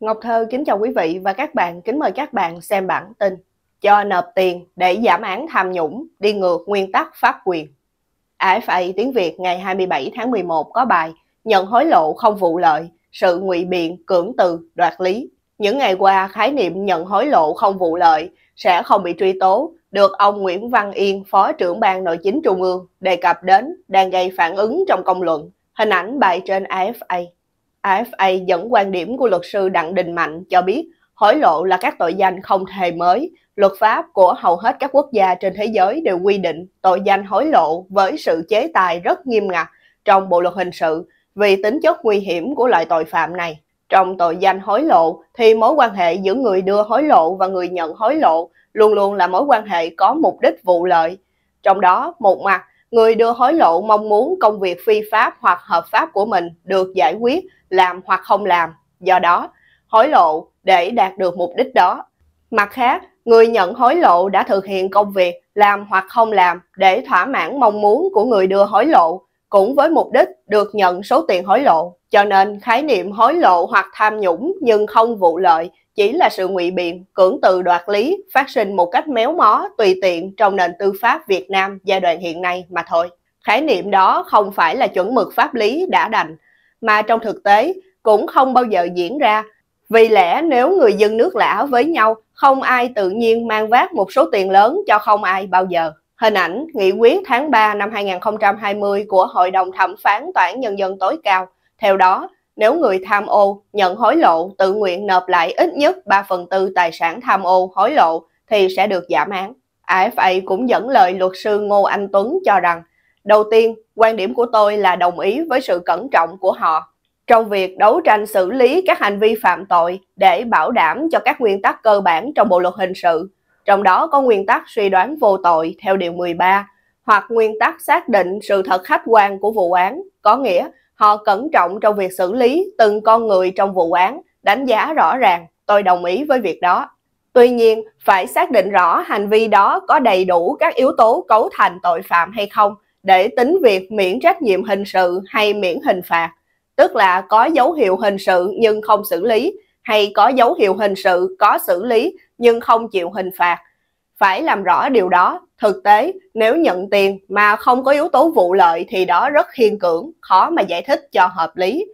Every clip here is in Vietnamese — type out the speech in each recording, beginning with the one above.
Ngọc Thơ kính chào quý vị và các bạn, kính mời các bạn xem bản tin Cho nộp tiền để giảm án tham nhũng đi ngược nguyên tắc pháp quyền AFA Tiếng Việt ngày 27 tháng 11 có bài Nhận hối lộ không vụ lợi, sự ngụy biện cưỡng từ đoạt lý Những ngày qua, khái niệm nhận hối lộ không vụ lợi sẽ không bị truy tố được ông Nguyễn Văn Yên, Phó trưởng ban nội chính Trung ương đề cập đến đang gây phản ứng trong công luận. Hình ảnh bài trên AFA AFA dẫn quan điểm của luật sư Đặng Đình Mạnh cho biết hối lộ là các tội danh không hề mới. Luật pháp của hầu hết các quốc gia trên thế giới đều quy định tội danh hối lộ với sự chế tài rất nghiêm ngặt trong bộ luật hình sự vì tính chất nguy hiểm của loại tội phạm này. Trong tội danh hối lộ thì mối quan hệ giữa người đưa hối lộ và người nhận hối lộ luôn luôn là mối quan hệ có mục đích vụ lợi. Trong đó, một mặt Người đưa hối lộ mong muốn công việc phi pháp hoặc hợp pháp của mình được giải quyết, làm hoặc không làm. Do đó, hối lộ để đạt được mục đích đó. Mặt khác, người nhận hối lộ đã thực hiện công việc làm hoặc không làm để thỏa mãn mong muốn của người đưa hối lộ cũng với mục đích được nhận số tiền hối lộ. Cho nên khái niệm hối lộ hoặc tham nhũng nhưng không vụ lợi chỉ là sự ngụy biện, cưỡng từ đoạt lý phát sinh một cách méo mó, tùy tiện trong nền tư pháp Việt Nam giai đoạn hiện nay mà thôi. Khái niệm đó không phải là chuẩn mực pháp lý đã đành, mà trong thực tế cũng không bao giờ diễn ra. Vì lẽ nếu người dân nước lã với nhau, không ai tự nhiên mang vác một số tiền lớn cho không ai bao giờ. Hình ảnh nghị quyết tháng 3 năm 2020 của Hội đồng Thẩm phán Tòa án Nhân dân tối cao. Theo đó, nếu người tham ô, nhận hối lộ, tự nguyện nộp lại ít nhất 3 phần tư tài sản tham ô, hối lộ thì sẽ được giảm án. AFA cũng dẫn lời luật sư Ngô Anh Tuấn cho rằng, đầu tiên, quan điểm của tôi là đồng ý với sự cẩn trọng của họ trong việc đấu tranh xử lý các hành vi phạm tội để bảo đảm cho các nguyên tắc cơ bản trong bộ luật hình sự trong đó có nguyên tắc suy đoán vô tội theo Điều 13, hoặc nguyên tắc xác định sự thật khách quan của vụ án, có nghĩa họ cẩn trọng trong việc xử lý từng con người trong vụ án, đánh giá rõ ràng, tôi đồng ý với việc đó. Tuy nhiên, phải xác định rõ hành vi đó có đầy đủ các yếu tố cấu thành tội phạm hay không để tính việc miễn trách nhiệm hình sự hay miễn hình phạt, tức là có dấu hiệu hình sự nhưng không xử lý hay có dấu hiệu hình sự có xử lý nhưng không chịu hình phạt. Phải làm rõ điều đó, thực tế nếu nhận tiền mà không có yếu tố vụ lợi thì đó rất khiên cưỡng, khó mà giải thích cho hợp lý.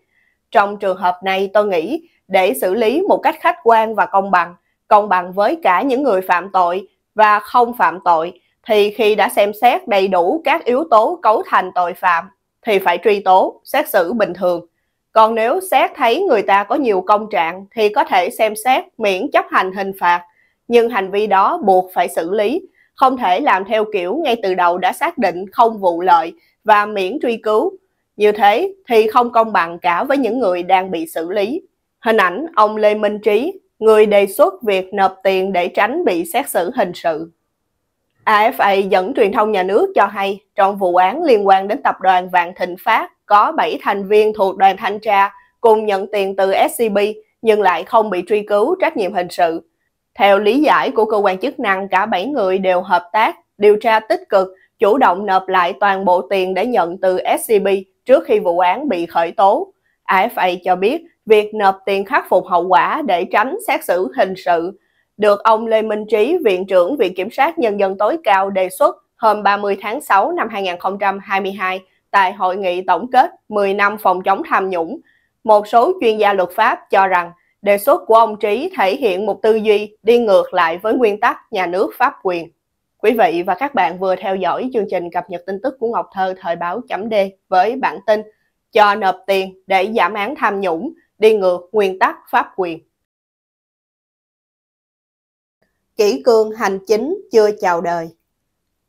Trong trường hợp này tôi nghĩ để xử lý một cách khách quan và công bằng, công bằng với cả những người phạm tội và không phạm tội thì khi đã xem xét đầy đủ các yếu tố cấu thành tội phạm thì phải truy tố, xét xử bình thường. Còn nếu xét thấy người ta có nhiều công trạng thì có thể xem xét miễn chấp hành hình phạt nhưng hành vi đó buộc phải xử lý, không thể làm theo kiểu ngay từ đầu đã xác định không vụ lợi và miễn truy cứu. Như thế thì không công bằng cả với những người đang bị xử lý. Hình ảnh ông Lê Minh Trí, người đề xuất việc nộp tiền để tránh bị xét xử hình sự. AFA dẫn truyền thông nhà nước cho hay trong vụ án liên quan đến tập đoàn Vạn Thịnh Phát có 7 thành viên thuộc đoàn thanh tra cùng nhận tiền từ SCB nhưng lại không bị truy cứu trách nhiệm hình sự theo lý giải của cơ quan chức năng, cả 7 người đều hợp tác, điều tra tích cực, chủ động nộp lại toàn bộ tiền đã nhận từ SCB trước khi vụ án bị khởi tố. AFA cho biết việc nộp tiền khắc phục hậu quả để tránh xét xử hình sự được ông Lê Minh Trí, Viện trưởng Viện Kiểm sát Nhân dân tối cao đề xuất hôm 30 tháng 6 năm 2022 tại Hội nghị tổng kết 10 năm phòng chống tham nhũng. Một số chuyên gia luật pháp cho rằng Đề xuất của ông Trí thể hiện một tư duy đi ngược lại với nguyên tắc nhà nước pháp quyền. Quý vị và các bạn vừa theo dõi chương trình cập nhật tin tức của Ngọc Thơ thời báo chấm D với bản tin cho nộp tiền để giảm án tham nhũng đi ngược nguyên tắc pháp quyền. Kỷ cương hành chính chưa chào đời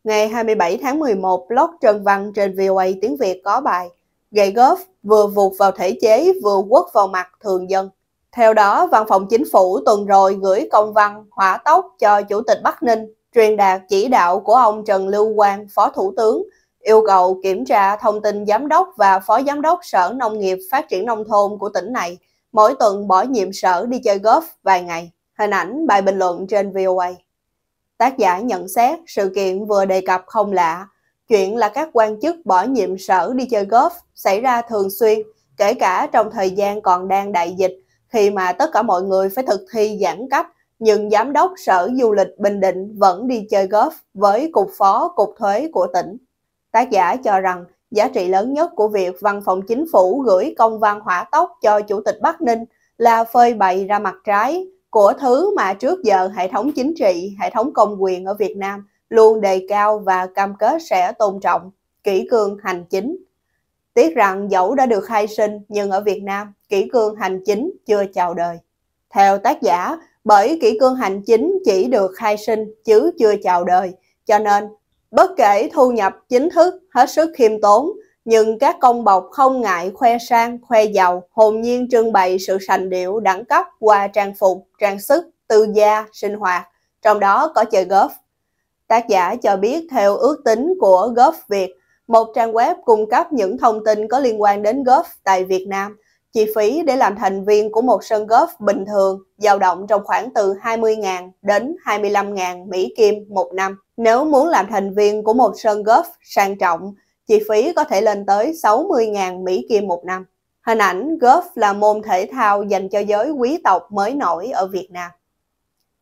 Ngày 27 tháng 11, blog Trần Văn trên VOA tiếng Việt có bài Gậy góp vừa vụt vào thể chế vừa quất vào mặt thường dân. Theo đó, Văn phòng Chính phủ tuần rồi gửi công văn hỏa tốc cho Chủ tịch Bắc Ninh truyền đạt chỉ đạo của ông Trần Lưu Quang, Phó Thủ tướng, yêu cầu kiểm tra thông tin giám đốc và phó giám đốc Sở Nông nghiệp Phát triển Nông thôn của tỉnh này, mỗi tuần bỏ nhiệm sở đi chơi golf vài ngày. Hình ảnh bài bình luận trên VOA. Tác giả nhận xét sự kiện vừa đề cập không lạ, chuyện là các quan chức bỏ nhiệm sở đi chơi golf xảy ra thường xuyên, kể cả trong thời gian còn đang đại dịch khi mà tất cả mọi người phải thực thi giãn cách nhưng giám đốc Sở Du lịch Bình Định vẫn đi chơi golf với cục phó cục thuế của tỉnh. Tác giả cho rằng giá trị lớn nhất của việc văn phòng chính phủ gửi công văn hỏa tốc cho Chủ tịch Bắc Ninh là phơi bày ra mặt trái của thứ mà trước giờ hệ thống chính trị, hệ thống công quyền ở Việt Nam luôn đề cao và cam kết sẽ tôn trọng, kỷ cương hành chính Tiếc rằng dẫu đã được khai sinh nhưng ở Việt Nam, kỷ cương hành chính chưa chào đời. Theo tác giả, bởi kỷ cương hành chính chỉ được khai sinh chứ chưa chào đời, cho nên bất kể thu nhập chính thức hết sức khiêm tốn, nhưng các công bộc không ngại khoe sang, khoe giàu, hồn nhiên trưng bày sự sành điệu đẳng cấp qua trang phục, trang sức, tư gia, sinh hoạt, trong đó có chơi golf. Tác giả cho biết theo ước tính của Golf Việt, một trang web cung cấp những thông tin có liên quan đến golf tại Việt Nam. Chi phí để làm thành viên của một sân golf bình thường dao động trong khoảng từ 20.000 đến 25.000 Mỹ Kim một năm. Nếu muốn làm thành viên của một sân golf sang trọng, chi phí có thể lên tới 60.000 Mỹ Kim một năm. Hình ảnh golf là môn thể thao dành cho giới quý tộc mới nổi ở Việt Nam.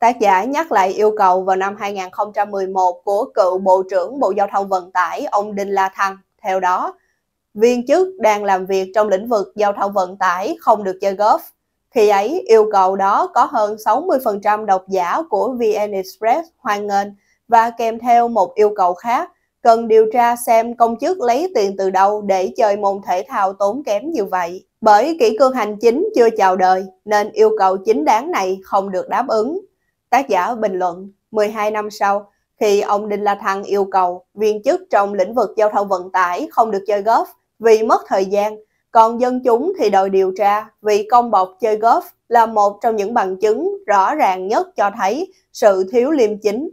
Tác giả nhắc lại yêu cầu vào năm 2011 của cựu Bộ trưởng Bộ Giao thông Vận tải ông Đinh La Thăng. Theo đó, viên chức đang làm việc trong lĩnh vực giao thông vận tải không được chơi golf. Khi ấy, yêu cầu đó có hơn 60% độc giả của VN Express hoan nghênh và kèm theo một yêu cầu khác, cần điều tra xem công chức lấy tiền từ đâu để chơi môn thể thao tốn kém như vậy. Bởi kỹ cương hành chính chưa chào đời, nên yêu cầu chính đáng này không được đáp ứng. Tác giả bình luận 12 năm sau, khi ông Đinh La Thăng yêu cầu viên chức trong lĩnh vực giao thông vận tải không được chơi golf vì mất thời gian, còn dân chúng thì đòi điều tra vì công bọc chơi golf là một trong những bằng chứng rõ ràng nhất cho thấy sự thiếu liêm chính.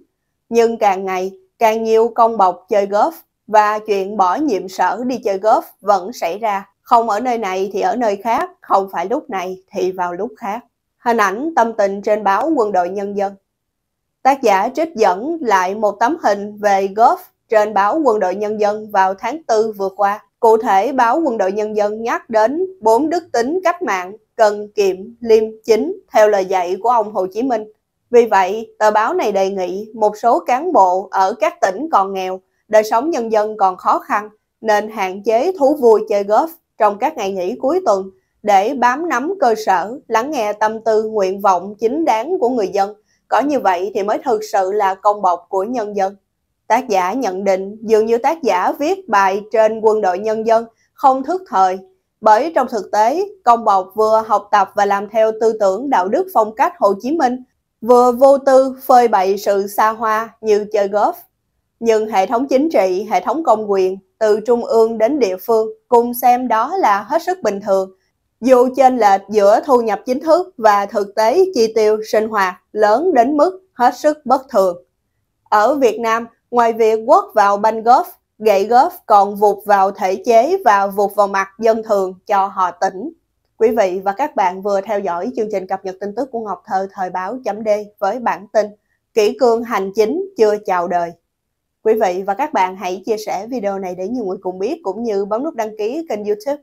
Nhưng càng ngày, càng nhiều công bọc chơi golf và chuyện bỏ nhiệm sở đi chơi golf vẫn xảy ra. Không ở nơi này thì ở nơi khác, không phải lúc này thì vào lúc khác. Hình ảnh tâm tình trên báo Quân đội Nhân dân. Tác giả trích dẫn lại một tấm hình về golf trên báo Quân đội Nhân dân vào tháng 4 vừa qua. Cụ thể, báo Quân đội Nhân dân nhắc đến bốn đức tính cách mạng cần kiệm, liêm, chính theo lời dạy của ông Hồ Chí Minh. Vì vậy, tờ báo này đề nghị một số cán bộ ở các tỉnh còn nghèo, đời sống nhân dân còn khó khăn nên hạn chế thú vui chơi golf trong các ngày nghỉ cuối tuần để bám nắm cơ sở, lắng nghe tâm tư nguyện vọng chính đáng của người dân. Có như vậy thì mới thực sự là công bộc của nhân dân. Tác giả nhận định dường như tác giả viết bài trên quân đội nhân dân không thức thời, bởi trong thực tế, công bộc vừa học tập và làm theo tư tưởng đạo đức phong cách Hồ Chí Minh, vừa vô tư phơi bậy sự xa hoa như chơi golf. Nhưng hệ thống chính trị, hệ thống công quyền, từ trung ương đến địa phương, cùng xem đó là hết sức bình thường, dù trên lệch giữa thu nhập chính thức và thực tế chi tiêu sinh hoạt lớn đến mức hết sức bất thường. Ở Việt Nam, ngoài việc quất vào banh góp, gậy góp còn vụt vào thể chế và vụt vào mặt dân thường cho họ tỉnh. Quý vị và các bạn vừa theo dõi chương trình cập nhật tin tức của Ngọc Thơ thời báo chấm D với bản tin Kỷ cương hành chính chưa chào đời. Quý vị và các bạn hãy chia sẻ video này để nhiều người cùng biết cũng như bấm nút đăng ký kênh youtube